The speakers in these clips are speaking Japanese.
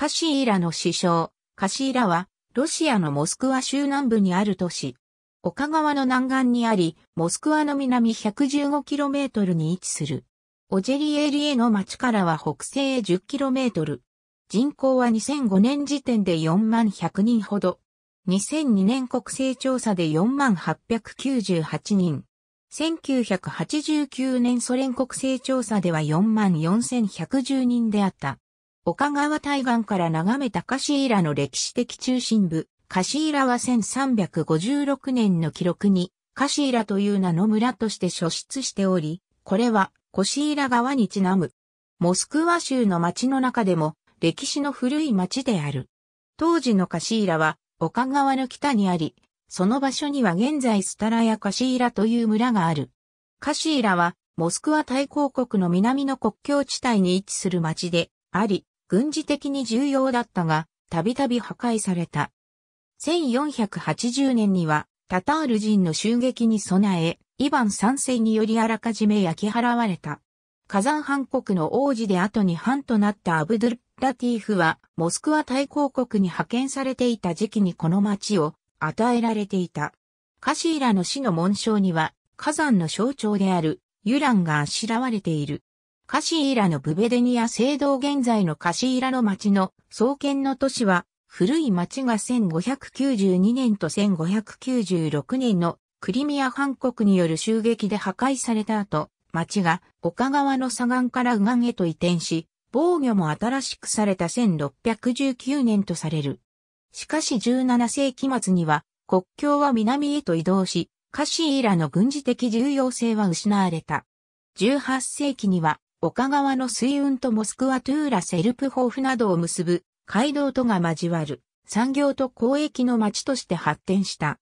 カシーラの首相、カシーラは、ロシアのモスクワ州南部にある都市。岡川の南岸にあり、モスクワの南 115km に位置する。オジェリエリエの町からは北西へ 10km。人口は2005年時点で4万100人ほど。2002年国勢調査で4万898人。1989年ソ連国勢調査では4万4110人であった。岡川対岸から眺めたカシーラの歴史的中心部、カシーラは1356年の記録に、カシーラという名の村として所出しており、これはコシーラ川にちなむ。モスクワ州の町の中でも歴史の古い町である。当時のカシーラは岡川の北にあり、その場所には現在スタラやカシーラという村がある。カシーラはモスクワ大公国の南の国境地帯に位置する町であり、軍事的に重要だったが、たびたび破壊された。1480年には、タタール人の襲撃に備え、イヴァン三世によりあらかじめ焼き払われた。火山藩国の王子で後に藩となったアブドゥル・ラティーフは、モスクワ大公国に派遣されていた時期にこの町を与えられていた。カシーラの死の紋章には、火山の象徴である、ユランがあしらわれている。カシーラのブベデニア聖堂現在のカシーラの町の創建の都市は、古い町が1592年と1596年のクリミア半国による襲撃で破壊された後、町が丘川の左岸から右岸へと移転し、防御も新しくされた1619年とされる。しかし17世紀末には国境は南へと移動し、カシーラの軍事的重要性は失われた。18世紀には丘川の水運とモスクワトゥーラセルプホーフなどを結ぶ街道とが交わる産業と交易の町として発展した。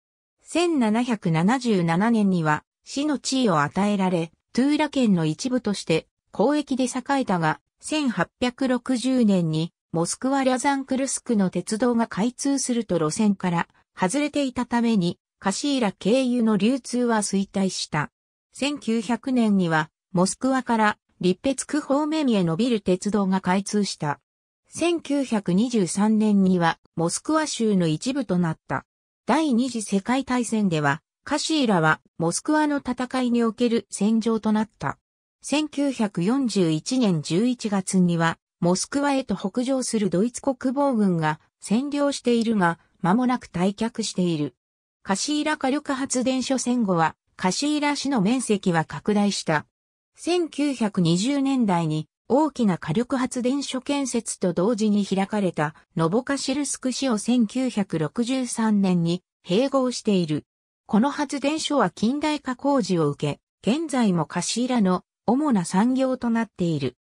1777年には市の地位を与えられ、トゥーラ県の一部として交易で栄えたが、1860年にモスクワ・リャザンクルスクの鉄道が開通すると路線から外れていたために、カシーラ経由の流通は衰退した。1900年にはモスクワから立別区方面へ伸びる鉄道が開通した。1923年にはモスクワ州の一部となった。第二次世界大戦では、カシーラはモスクワの戦いにおける戦場となった。1941年11月には、モスクワへと北上するドイツ国防軍が占領しているが、間もなく退却している。カシーラ火力発電所戦後は、カシーラ市の面積は拡大した。1920年代に大きな火力発電所建設と同時に開かれたノボカシルスク市を1963年に併合している。この発電所は近代化工事を受け、現在もカシーラの主な産業となっている。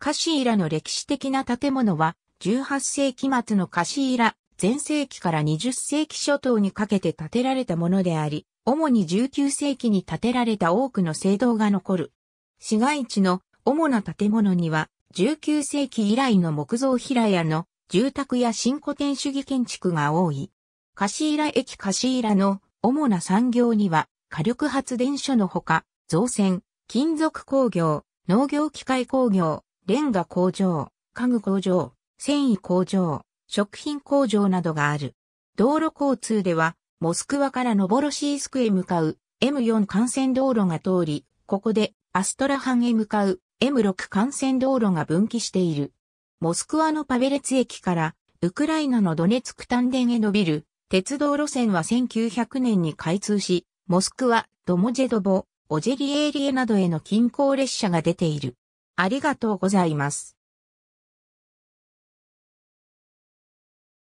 カシーラの歴史的な建物は18世紀末のカシーラ前世紀から20世紀初頭にかけて建てられたものであり、主に19世紀に建てられた多くの聖堂が残る市街地の主な建物には、19世紀以来の木造平屋の住宅や新古典主義建築が多い。カシイラ駅カシイラの主な産業には火力発電所のほか、造船、金属工業、農業機械工業、レンガ工場、家具工場、繊維工場、食品工場などがある。道路交通では、モスクワからノボロシースクへ向かう M4 幹線道路が通り、ここでアストラハンへ向かう M6 幹線道路が分岐している。モスクワのパベレツ駅からウクライナのドネツク丹田へ伸びる鉄道路線は1900年に開通し、モスクワ、ドモジェドボ、オジェリエーリエなどへの近郊列車が出ている。ありがとうございます。